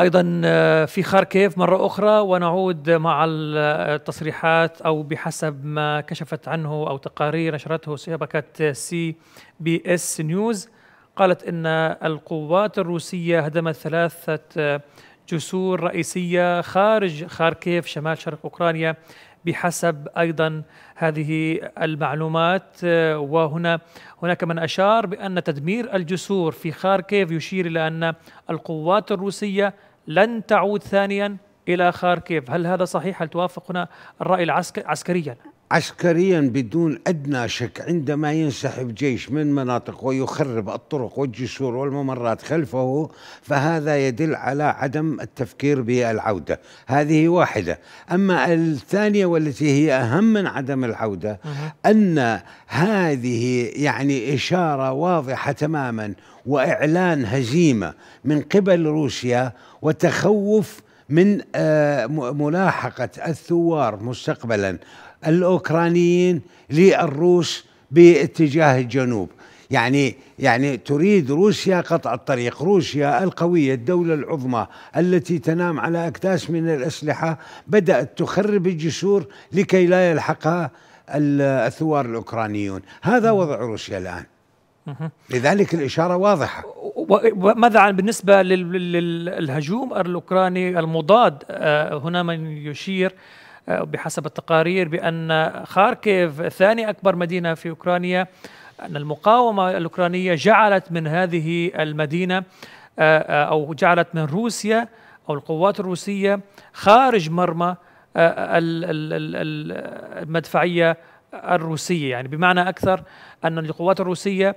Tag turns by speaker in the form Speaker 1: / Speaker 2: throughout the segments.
Speaker 1: أيضا آه، في خاركيف مرة أخرى ونعود مع التصريحات أو بحسب ما كشفت عنه أو تقارير نشرته شبكة سي بي اس نيوز قالت أن القوات الروسية هدمت ثلاثة آه، جسور رئيسية خارج خاركيف شمال شرق أوكرانيا بحسب ايضا هذه المعلومات آه، وهنا هناك من اشار بان تدمير الجسور في خاركيف يشير الى ان القوات الروسيه لن تعود ثانيا إلى خاركيف هل هذا صحيح هل توافقنا الرأي العسكريا
Speaker 2: عسكريا بدون أدنى شك عندما ينسحب جيش من مناطق ويخرب الطرق والجسور والممرات خلفه فهذا يدل على عدم التفكير بالعودة هذه واحدة أما الثانية والتي هي أهم من عدم العودة أن هذه يعني إشارة واضحة تماما وإعلان هزيمة من قبل روسيا وتخوف من آه، ملاحقة الثوار مستقبلا الأوكرانيين للروس باتجاه الجنوب يعني يعني تريد روسيا قطع الطريق روسيا القوية الدولة العظمى التي تنام على أكتاس من الأسلحة بدأت تخرب الجسور لكي لا يلحقها الثوار الأوكرانيون هذا وضع روسيا الآن لذلك الإشارة واضحة
Speaker 1: وماذا عن بالنسبة للهجوم الأوكراني المضاد آه، هنا من يشير آه، بحسب التقارير بأن خاركيف ثاني أكبر مدينة في أوكرانيا أن المقاومة الأوكرانية جعلت من هذه المدينة آه، أو جعلت من روسيا أو القوات الروسية خارج مرمى المدفعية الروسية يعني بمعنى أكثر أن القوات الروسية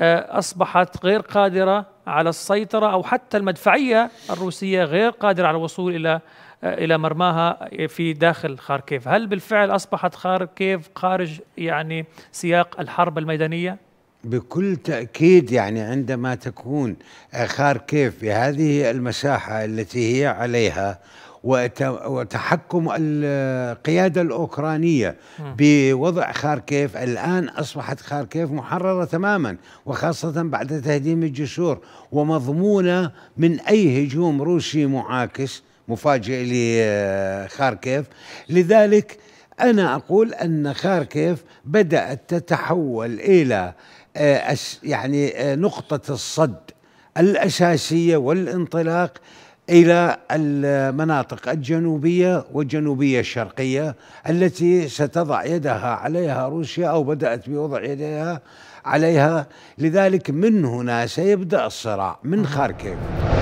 Speaker 1: أصبحت غير قادرة على السيطرة أو حتى المدفعية الروسية غير قادرة على الوصول إلى إلى مرماها في داخل خاركيف هل بالفعل أصبحت خاركيف خارج يعني سياق الحرب الميدانية؟ بكل
Speaker 2: تأكيد يعني عندما تكون خاركيف بهذه المساحة التي هي عليها وتحكم القيادة الأوكرانية بوضع خاركيف الآن أصبحت خاركيف محررة تماما وخاصة بعد تهديم الجسور ومضمونة من أي هجوم روسي معاكس مفاجئ لخاركيف لذلك أنا أقول أن خاركيف بدأت تتحول إلى آه، يعني آه، نقطة الصد الأساسية والانطلاق الى المناطق الجنوبيه والجنوبيه الشرقيه التي ستضع يدها عليها روسيا او بدات بوضع يدها عليها لذلك من هنا سيبدا الصراع من خاركيف